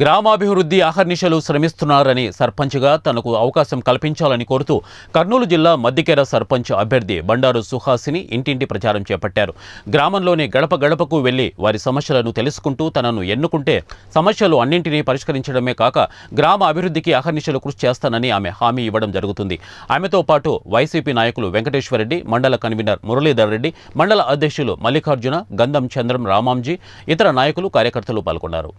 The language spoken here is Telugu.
గ్రామాభివృద్ధి ఆహర్నిశలు శ్రమిస్తున్నారని సర్పంచ్గా తనకు అవకాశం కల్పించాలని కోరుతూ కర్నూలు జిల్లా మద్దికేర సర్పంచ్ అభ్యర్థి బండారు సుహాసిని ఇంటింటి ప్రచారం చేపట్టారు గ్రామంలోని గడప గడపకు వెళ్లి వారి సమస్యలను తెలుసుకుంటూ తనను ఎన్నుకుంటే సమస్యలు అన్నింటినీ పరిష్కరించడమే కాక గ్రామ అభివృద్ధికి ఆహర్నిశలు కృషి చేస్తానని ఆమె హామీ ఇవ్వడం జరుగుతుంది ఆమెతో పాటు వైసీపీ నాయకులు వెంకటేశ్వరరెడ్డి మండల కన్వీనర్ మురళీధర్ రెడ్డి మండల అధ్యక్షులు మల్లికార్జున గంధం చంద్రం రామాంజీ ఇతర నాయకులు కార్యకర్తలు పాల్గొన్నారు